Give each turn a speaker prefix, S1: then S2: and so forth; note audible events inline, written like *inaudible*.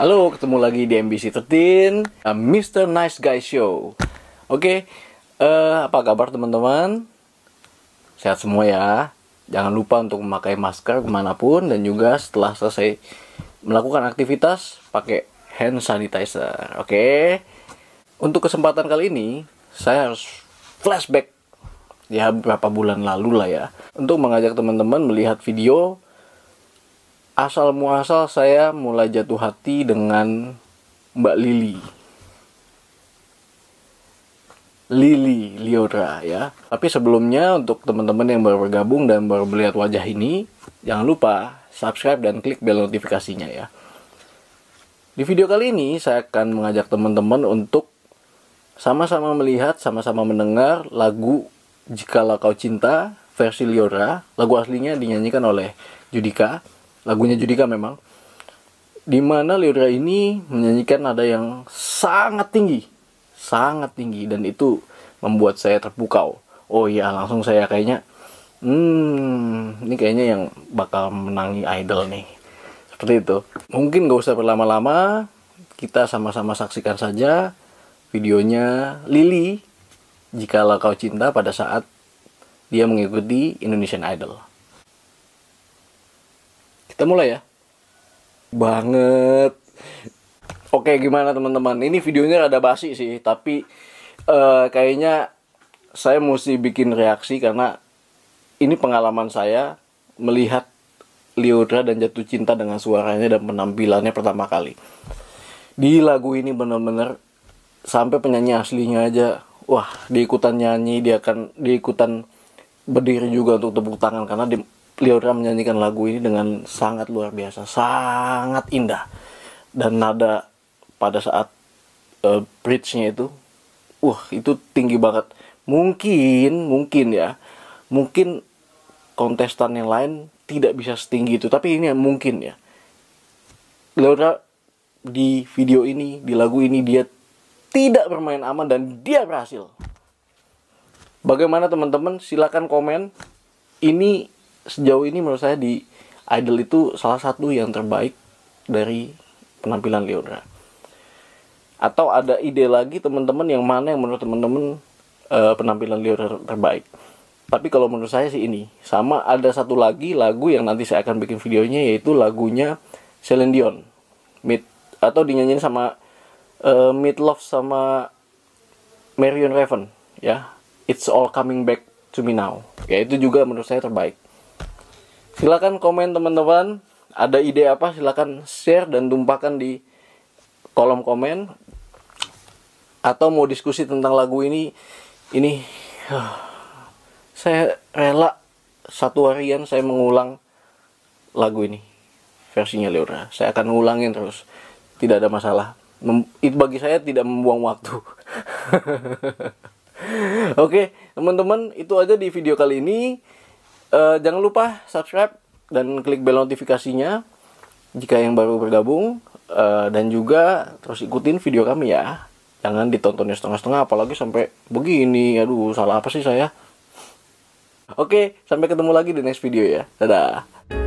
S1: Halo, ketemu lagi di MBC 13 Mr. Nice Guy Show Oke, okay, uh, eh, apa kabar teman-teman? Sehat semua ya Jangan lupa untuk memakai masker kemanapun Dan juga setelah selesai melakukan aktivitas Pakai hand sanitizer, oke? Okay? Untuk kesempatan kali ini Saya harus flashback Ya, beberapa bulan lalu lah ya Untuk mengajak teman-teman melihat video asal muasal saya mulai jatuh hati dengan Mbak Lili. Lili Liora ya. Tapi sebelumnya untuk teman-teman yang baru bergabung dan baru melihat wajah ini, jangan lupa subscribe dan klik bel notifikasinya ya. Di video kali ini saya akan mengajak teman-teman untuk sama-sama melihat, sama-sama mendengar lagu Jikalau Kau Cinta versi Liora. Lagu aslinya dinyanyikan oleh Judika lagunya Judika memang di mana Lyra ini menyanyikan nada yang sangat tinggi sangat tinggi dan itu membuat saya terpukau oh iya langsung saya kayaknya hmm ini kayaknya yang bakal menangi idol nih seperti itu mungkin gak usah berlama-lama kita sama-sama saksikan saja videonya Lily jikalau kau cinta pada saat dia mengikuti Indonesian Idol kita mulai ya. Banget. Oke, gimana teman-teman? Ini videonya rada basi sih, tapi uh, kayaknya saya mesti bikin reaksi karena ini pengalaman saya melihat Liodra dan jatuh cinta dengan suaranya dan penampilannya pertama kali. Di lagu ini bener-bener sampai penyanyi aslinya aja, wah diikutan nyanyi, dia akan diikutan berdiri juga untuk tepuk tangan karena di, Liora menyanyikan lagu ini dengan sangat luar biasa, sangat indah. Dan nada pada saat uh, bridge-nya itu, wah itu tinggi banget. Mungkin, mungkin ya, mungkin kontestan yang lain tidak bisa setinggi itu, tapi ini mungkin ya. Leora di video ini, di lagu ini dia tidak bermain aman dan dia berhasil. Bagaimana teman-teman? Silahkan komen. Ini sejauh ini menurut saya di Idol itu salah satu yang terbaik dari penampilan Leona. Atau ada ide lagi teman-teman yang mana yang menurut teman-teman uh, penampilan Leona terbaik. Tapi kalau menurut saya sih ini sama ada satu lagi lagu yang nanti saya akan bikin videonya yaitu lagunya Celine Dion. Mid atau dinyanyiin sama uh, eh, Mid Love sama Marion Raven ya. It's all coming back to me now. Ya itu juga menurut saya terbaik. Silahkan komen teman-teman. Ada ide apa silahkan share dan tumpahkan di kolom komen. Atau mau diskusi tentang lagu ini. Ini saya rela satu harian saya mengulang lagu ini versinya Leora. Saya akan ngulangin terus. Tidak ada masalah. Mem itu bagi saya tidak membuang waktu. *laughs* Oke, okay, teman-teman, itu aja di video kali ini uh, jangan lupa subscribe dan klik bel notifikasinya jika yang baru bergabung uh, dan juga terus ikutin video kami ya jangan ditontonnya setengah-setengah apalagi sampai begini aduh salah apa sih saya oke sampai ketemu lagi di next video ya dadah